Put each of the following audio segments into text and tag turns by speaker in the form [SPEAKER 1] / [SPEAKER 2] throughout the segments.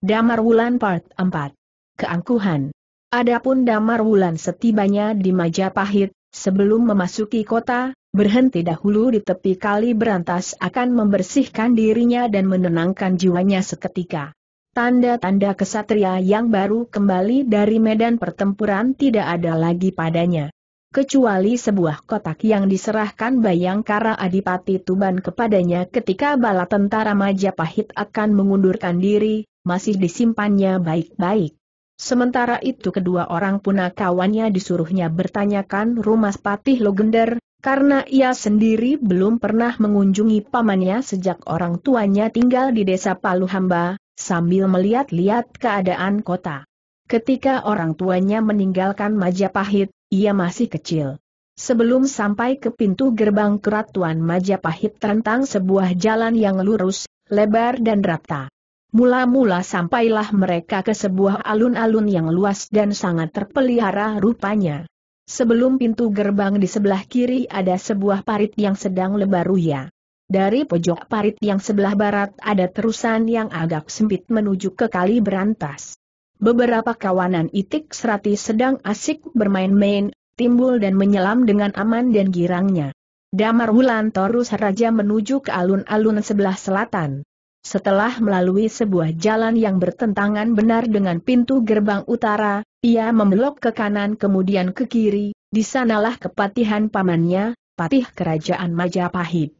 [SPEAKER 1] Damar Wulan Part 4. Keangkuhan. Adapun Damar Wulan setibanya di Majapahit, sebelum memasuki kota, berhenti dahulu di tepi kali berantas akan membersihkan dirinya dan menenangkan jiwanya seketika. Tanda-tanda kesatria yang baru kembali dari medan pertempuran tidak ada lagi padanya. Kecuali sebuah kotak yang diserahkan Bayangkara Adipati Tuban kepadanya ketika bala tentara Majapahit akan mengundurkan diri, masih disimpannya baik-baik. Sementara itu kedua orang kawannya disuruhnya bertanyakan rumah Patih Logender, karena ia sendiri belum pernah mengunjungi pamannya sejak orang tuanya tinggal di desa Paluhamba, sambil melihat-lihat keadaan kota. Ketika orang tuanya meninggalkan Majapahit, ia masih kecil. Sebelum sampai ke pintu gerbang Keratuan Majapahit tentang sebuah jalan yang lurus, lebar dan rata. Mula-mula sampailah mereka ke sebuah alun-alun yang luas dan sangat terpelihara rupanya. Sebelum pintu gerbang di sebelah kiri ada sebuah parit yang sedang lebar-ruya. Dari pojok parit yang sebelah barat ada terusan yang agak sempit menuju ke kali berantas. Beberapa kawanan itik serati sedang asik bermain-main, timbul dan menyelam dengan aman dan girangnya. Damar Wulan Torus Raja menuju ke alun-alun sebelah selatan. Setelah melalui sebuah jalan yang bertentangan benar dengan pintu gerbang utara, ia membelok ke kanan kemudian ke kiri, di sanalah kepatihan pamannya, patih kerajaan Majapahit.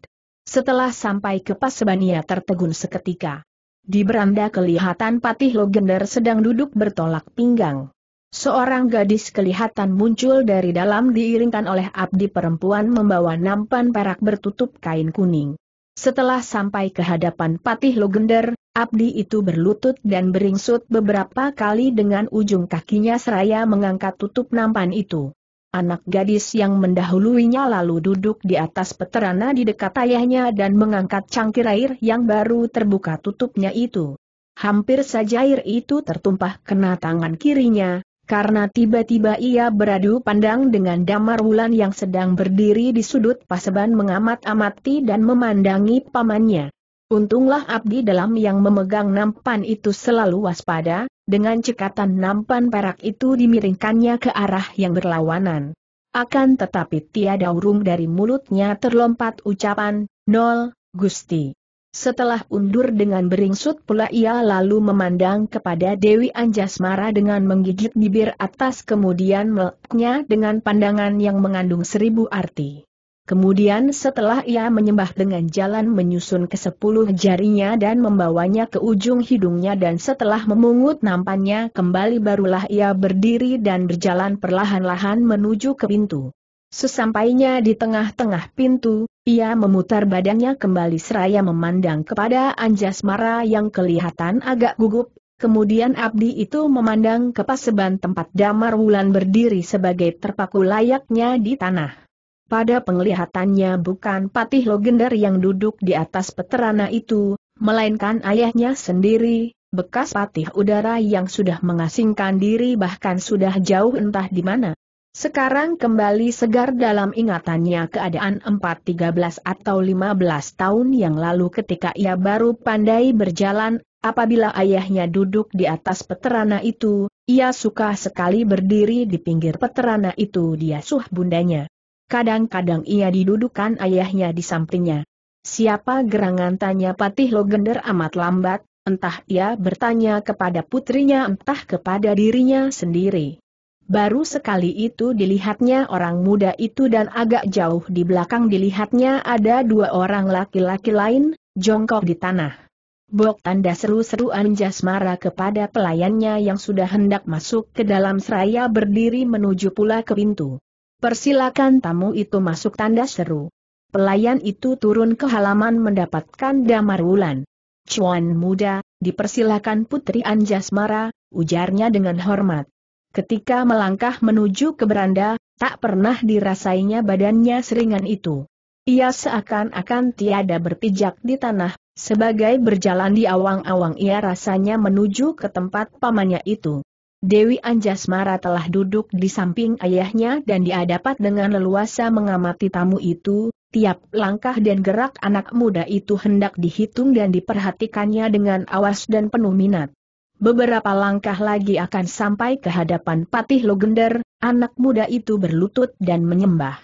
[SPEAKER 1] Setelah sampai ke Pasebania tertegun seketika. Di beranda kelihatan patih Logender sedang duduk bertolak pinggang. Seorang gadis kelihatan muncul dari dalam diiringkan oleh abdi perempuan membawa nampan perak bertutup kain kuning. Setelah sampai ke hadapan Patih Logender, Abdi itu berlutut dan beringsut beberapa kali dengan ujung kakinya seraya mengangkat tutup nampan itu. Anak gadis yang mendahuluinya lalu duduk di atas peterana di dekat ayahnya dan mengangkat cangkir air yang baru terbuka tutupnya itu. Hampir saja air itu tertumpah kena tangan kirinya, karena tiba-tiba ia beradu pandang dengan Damar Wulan yang sedang berdiri di sudut paseban mengamat-amati dan memandangi pamannya. Untunglah abdi dalam yang memegang nampan itu selalu waspada, dengan cekatan nampan perak itu dimiringkannya ke arah yang berlawanan. Akan tetapi tiada urung dari mulutnya terlompat ucapan, Nol, Gusti. Setelah undur dengan beringsut pula ia lalu memandang kepada Dewi Anjasmara dengan menggigit bibir atas kemudian meleknya dengan pandangan yang mengandung seribu arti. Kemudian setelah ia menyembah dengan jalan menyusun ke sepuluh jarinya dan membawanya ke ujung hidungnya dan setelah memungut nampannya kembali barulah ia berdiri dan berjalan perlahan-lahan menuju ke pintu. Sesampainya di tengah-tengah pintu, ia memutar badannya kembali seraya memandang kepada Anjas Mara yang kelihatan agak gugup, kemudian Abdi itu memandang ke paseban tempat Damar Wulan berdiri sebagai terpaku layaknya di tanah. Pada penglihatannya bukan Patih Logender yang duduk di atas peterana itu, melainkan ayahnya sendiri, bekas patih udara yang sudah mengasingkan diri bahkan sudah jauh entah di mana. Sekarang kembali segar dalam ingatannya keadaan 4-13 atau 15 tahun yang lalu ketika ia baru pandai berjalan, apabila ayahnya duduk di atas peterana itu, ia suka sekali berdiri di pinggir peterana itu Dia suh bundanya. Kadang-kadang ia didudukan ayahnya di sampingnya. Siapa gerangan tanya Patih Logender amat lambat, entah ia bertanya kepada putrinya entah kepada dirinya sendiri. Baru sekali itu dilihatnya orang muda itu dan agak jauh di belakang dilihatnya ada dua orang laki-laki lain, jongkok di tanah. Bok tanda seru-seruan Jasmara kepada pelayannya yang sudah hendak masuk ke dalam seraya berdiri menuju pula ke pintu. Persilakan tamu itu masuk tanda seru. Pelayan itu turun ke halaman mendapatkan damar wulan. Cuan muda, dipersilakan Putri Anjasmara, ujarnya dengan hormat. Ketika melangkah menuju ke beranda, tak pernah dirasainya badannya seringan itu. Ia seakan-akan tiada berpijak di tanah, sebagai berjalan di awang-awang ia rasanya menuju ke tempat pamannya itu. Dewi Anjasmara telah duduk di samping ayahnya dan dia dapat dengan leluasa mengamati tamu itu, tiap langkah dan gerak anak muda itu hendak dihitung dan diperhatikannya dengan awas dan penuh minat. Beberapa langkah lagi akan sampai ke hadapan Patih Logender, anak muda itu berlutut dan menyembah.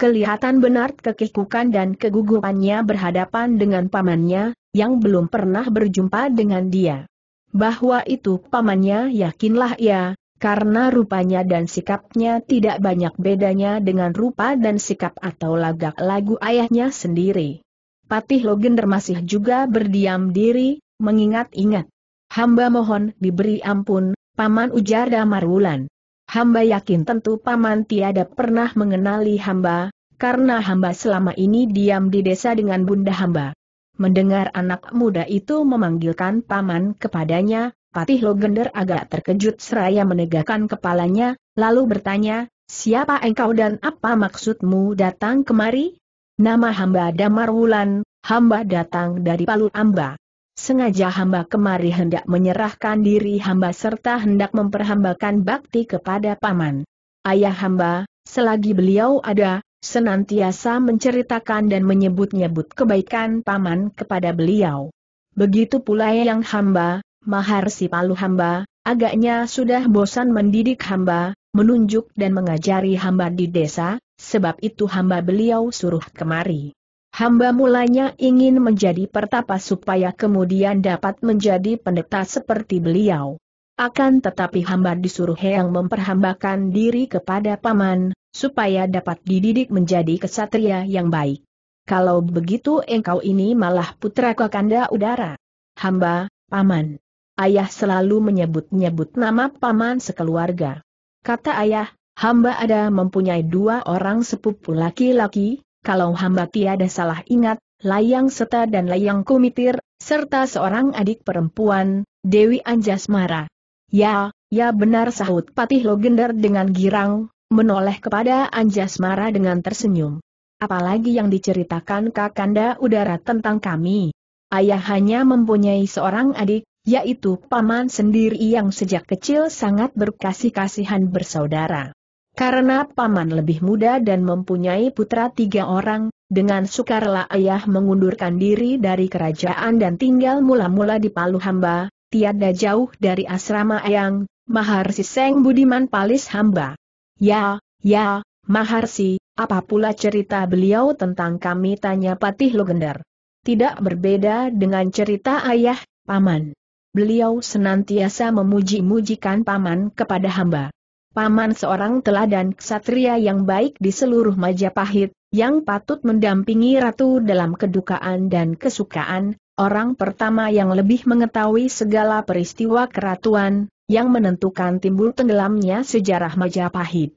[SPEAKER 1] Kelihatan benar kekikukan dan kegugupannya berhadapan dengan pamannya, yang belum pernah berjumpa dengan dia. Bahwa itu pamannya yakinlah ya, karena rupanya dan sikapnya tidak banyak bedanya dengan rupa dan sikap atau lagak lagu ayahnya sendiri. Patih Logender masih juga berdiam diri, mengingat-ingat. Hamba mohon diberi ampun, Paman ujar Damarwulan. Hamba yakin tentu Paman tiada pernah mengenali hamba, karena hamba selama ini diam di desa dengan bunda hamba. Mendengar anak muda itu memanggilkan Paman kepadanya, Patih Logender agak terkejut seraya menegakkan kepalanya, lalu bertanya, Siapa engkau dan apa maksudmu datang kemari? Nama hamba Damarwulan, hamba datang dari Palu Amba. Sengaja hamba kemari hendak menyerahkan diri hamba serta hendak memperhambakan bakti kepada paman. Ayah hamba, selagi beliau ada, senantiasa menceritakan dan menyebut-nyebut kebaikan paman kepada beliau. Begitu pula yang hamba, maharsi palu hamba, agaknya sudah bosan mendidik hamba, menunjuk dan mengajari hamba di desa, sebab itu hamba beliau suruh kemari. Hamba mulanya ingin menjadi pertapa supaya kemudian dapat menjadi pendeta seperti beliau. Akan tetapi hamba disuruh yang memperhambakan diri kepada paman, supaya dapat dididik menjadi kesatria yang baik. Kalau begitu engkau ini malah putra kakanda udara. Hamba, paman. Ayah selalu menyebut-nyebut nama paman sekeluarga. Kata ayah, hamba ada mempunyai dua orang sepupu laki-laki, kalau hamba tiada salah ingat, Layang Seta dan Layang Kumitir, serta seorang adik perempuan, Dewi Anjasmara. Ya, ya benar sahut Patih Logender dengan girang, menoleh kepada Anjasmara dengan tersenyum. Apalagi yang diceritakan Kakanda Udara tentang kami. Ayah hanya mempunyai seorang adik, yaitu paman sendiri yang sejak kecil sangat berkasih-kasihan bersaudara. Karena paman lebih muda dan mempunyai putra tiga orang, dengan sukarela ayah mengundurkan diri dari kerajaan dan tinggal mula-mula di Palu Hamba, tiada jauh dari asrama Eyang, Maharsi Seng Budiman Palis Hamba. Ya, ya, Maharsi, apa pula cerita beliau tentang kami tanya Patih Logender. Tidak berbeda dengan cerita ayah, paman. Beliau senantiasa memuji-mujikan paman kepada hamba paman seorang teladan ksatria yang baik di seluruh Majapahit, yang patut mendampingi ratu dalam kedukaan dan kesukaan, orang pertama yang lebih mengetahui segala peristiwa keratuan, yang menentukan timbul tenggelamnya sejarah Majapahit.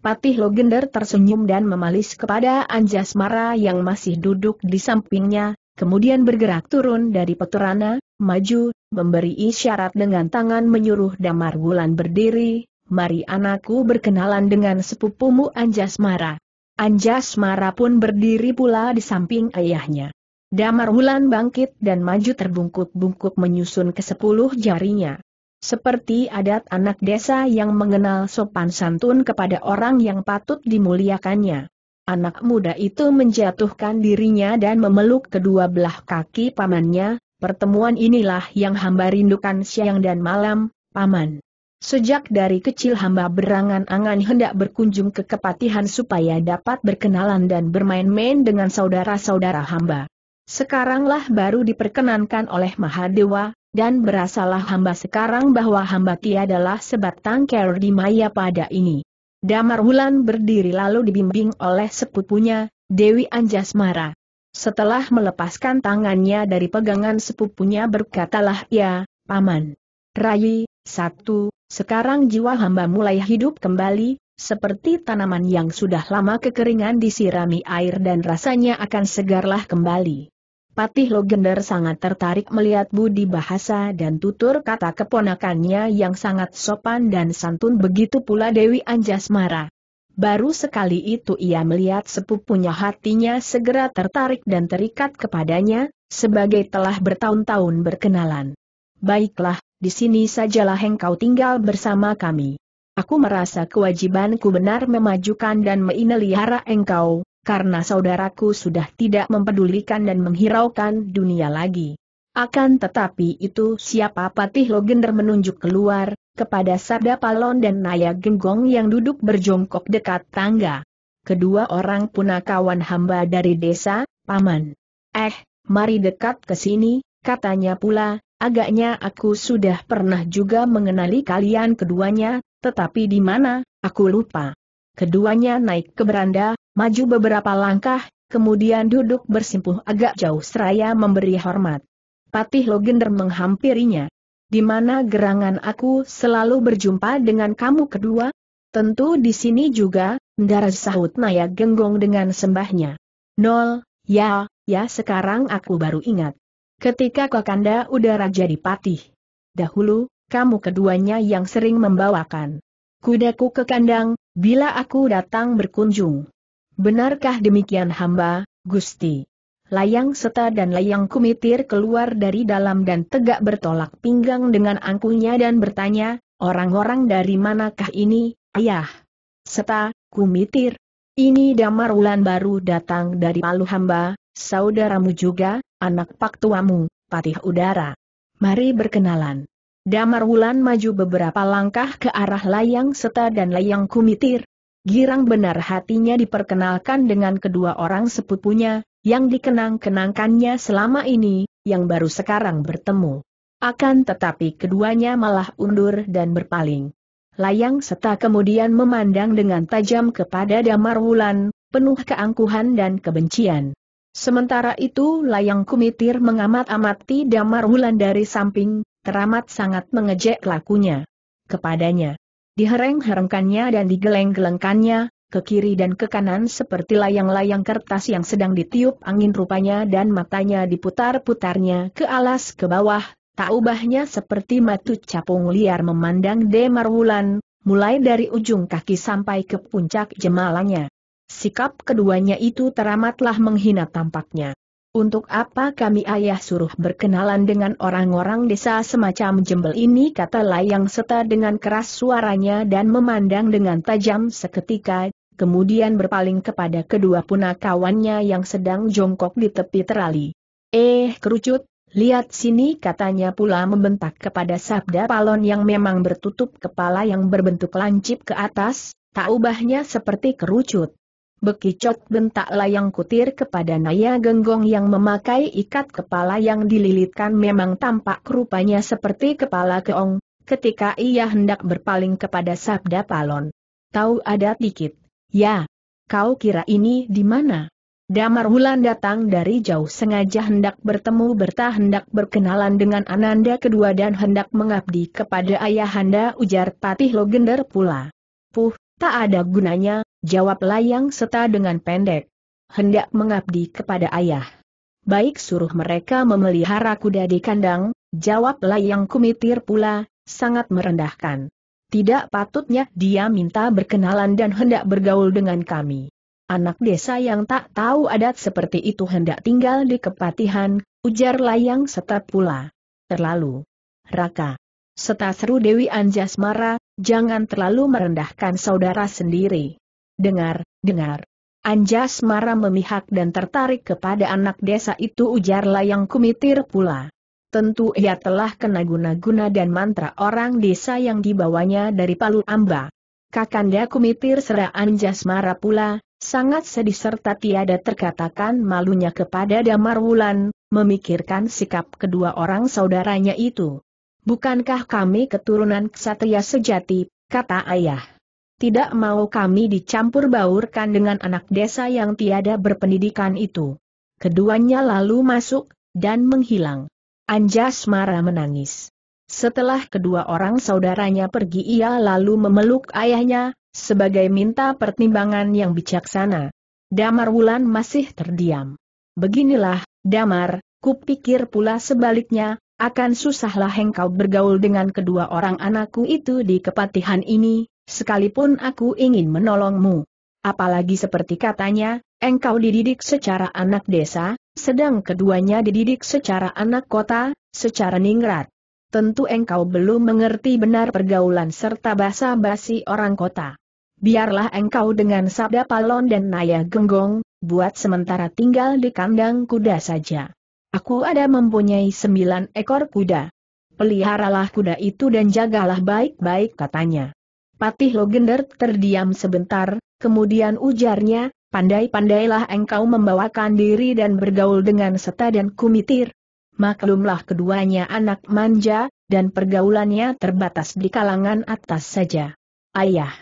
[SPEAKER 1] Patih Logender tersenyum dan memalis kepada Anjas Mara yang masih duduk di sampingnya, kemudian bergerak turun dari peturana, maju, memberi isyarat dengan tangan menyuruh Damar Bulan berdiri, mari anakku berkenalan dengan sepupumu Anjasmara. Anjasmara pun berdiri pula di samping ayahnya. Damar Wulan bangkit dan maju terbungkuk-bungkuk menyusun ke sepuluh jarinya. Seperti adat anak desa yang mengenal sopan santun kepada orang yang patut dimuliakannya. Anak muda itu menjatuhkan dirinya dan memeluk kedua belah kaki pamannya, pertemuan inilah yang hamba rindukan siang dan malam, paman. Sejak dari kecil hamba berangan-angan hendak berkunjung ke kepatihan supaya dapat berkenalan dan bermain-main dengan saudara-saudara hamba. Sekaranglah baru diperkenankan oleh Mahadewa, dan berasalah hamba sekarang bahwa hamba tiadalah sebatang ker di maya pada ini. Damar Wulan berdiri lalu dibimbing oleh sepupunya, Dewi Anjasmara. Setelah melepaskan tangannya dari pegangan sepupunya berkatalah ia, ya, Paman. Rai, satu, sekarang jiwa hamba mulai hidup kembali, seperti tanaman yang sudah lama kekeringan disirami air dan rasanya akan segarlah kembali. Patih Logender sangat tertarik melihat budi bahasa dan tutur kata keponakannya yang sangat sopan dan santun begitu pula Dewi Anjasmara. Baru sekali itu ia melihat sepupunya hatinya segera tertarik dan terikat kepadanya, sebagai telah bertahun-tahun berkenalan. Baiklah, di sini sajalah engkau tinggal bersama kami. Aku merasa kewajibanku benar memajukan dan meinelihara engkau, karena saudaraku sudah tidak mempedulikan dan menghiraukan dunia lagi. Akan tetapi itu siapa Patih Logender menunjuk keluar, kepada Sabda Palon dan Naya Genggong yang duduk berjongkok dekat tangga. Kedua orang kawan hamba dari desa, Paman. Eh, mari dekat ke sini, katanya pula, agaknya aku sudah pernah juga mengenali kalian keduanya, tetapi di mana, aku lupa. Keduanya naik ke beranda, maju beberapa langkah, kemudian duduk bersimpuh agak jauh seraya memberi hormat. Patih Logender menghampirinya. Di mana gerangan aku selalu berjumpa dengan kamu kedua? Tentu di sini juga, Ndara sahut Naya genggong dengan sembahnya. Nol, ya, ya sekarang aku baru ingat. Ketika Kakanda Udara jadi patih. Dahulu, kamu keduanya yang sering membawakan kudaku ke kandang, bila aku datang berkunjung. Benarkah demikian hamba, Gusti? Layang seta dan layang kumitir keluar dari dalam dan tegak bertolak pinggang dengan angkunya dan bertanya, orang-orang dari manakah ini, ayah? Seta, kumitir. Ini damar ulan baru datang dari palu hamba, saudaramu juga, anak pak tuamu, patih udara. Mari berkenalan. Damar Wulan maju beberapa langkah ke arah layang seta dan layang kumitir. Girang benar hatinya diperkenalkan dengan kedua orang sepupunya, yang dikenang-kenangkannya selama ini, yang baru sekarang bertemu. Akan tetapi keduanya malah undur dan berpaling. Layang Seta kemudian memandang dengan tajam kepada Damar Wulan, penuh keangkuhan dan kebencian. Sementara itu layang kumitir mengamat-amati damar Wulan dari samping, teramat sangat mengejek lakunya. Kepadanya. Dihereng-herengkannya dan digeleng-gelengkannya, ke kiri dan ke kanan seperti layang-layang kertas yang sedang ditiup angin rupanya dan matanya diputar-putarnya ke alas ke bawah, tak ubahnya seperti matu capung liar memandang damar Wulan, mulai dari ujung kaki sampai ke puncak jemalanya. Sikap keduanya itu teramatlah menghina tampaknya. Untuk apa kami ayah suruh berkenalan dengan orang-orang desa semacam jembel ini kata layang seta dengan keras suaranya dan memandang dengan tajam seketika, kemudian berpaling kepada kedua punakawannya yang sedang jongkok di tepi terali. Eh kerucut, lihat sini katanya pula membentak kepada sabda palon yang memang bertutup kepala yang berbentuk lancip ke atas, tak ubahnya seperti kerucut. Bekicot bentak layang kutir kepada Naya Genggong yang memakai ikat kepala yang dililitkan memang tampak rupanya seperti kepala keong, ketika ia hendak berpaling kepada Sabda Palon. Tahu ada dikit, ya. Kau kira ini di mana? Damar Wulan datang dari jauh sengaja hendak bertemu bertah hendak berkenalan dengan Ananda kedua dan hendak mengabdi kepada ayahanda ujar Patih Logender pula. Puh, tak ada gunanya, Jawab layang seta dengan pendek. Hendak mengabdi kepada ayah. Baik suruh mereka memelihara kuda di kandang, jawab layang kumitir pula, sangat merendahkan. Tidak patutnya dia minta berkenalan dan hendak bergaul dengan kami. Anak desa yang tak tahu adat seperti itu hendak tinggal di kepatihan, ujar layang seta pula. Terlalu. Raka. Seta seru Dewi Anjasmara, jangan terlalu merendahkan saudara sendiri dengar, dengar. Anjas marah memihak dan tertarik kepada anak desa itu ujar layang kumitir pula. Tentu ia telah kena guna-guna dan mantra orang desa yang dibawanya dari Palu Amba. Kakanda kumitir serah Anjas marah pula, sangat sedih serta tiada terkatakan malunya kepada Damar Wulan, memikirkan sikap kedua orang saudaranya itu. Bukankah kami keturunan ksatria sejati, kata ayah tidak mau kami dicampur baurkan dengan anak desa yang tiada berpendidikan itu. Keduanya lalu masuk, dan menghilang. Anjas marah menangis. Setelah kedua orang saudaranya pergi ia lalu memeluk ayahnya, sebagai minta pertimbangan yang bijaksana. Damar Wulan masih terdiam. Beginilah, Damar, kupikir pula sebaliknya, akan susahlah engkau bergaul dengan kedua orang anakku itu di kepatihan ini, sekalipun aku ingin menolongmu. Apalagi seperti katanya, engkau dididik secara anak desa, sedang keduanya dididik secara anak kota, secara ningrat. Tentu engkau belum mengerti benar pergaulan serta bahasa basi orang kota. Biarlah engkau dengan sabda palon dan naya genggong, buat sementara tinggal di kandang kuda saja. Aku ada mempunyai sembilan ekor kuda. Peliharalah kuda itu dan jagalah baik-baik katanya. Patih Logender terdiam sebentar, kemudian ujarnya, pandai-pandailah engkau membawakan diri dan bergaul dengan seta dan kumitir. Maklumlah keduanya anak manja, dan pergaulannya terbatas di kalangan atas saja. Ayah.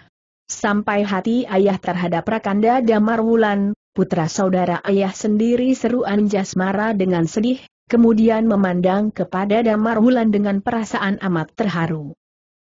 [SPEAKER 1] Sampai hati ayah terhadap Rakanda Damarwulan, putra saudara ayah sendiri seru Mara dengan sedih, kemudian memandang kepada Damarwulan dengan perasaan amat terharu.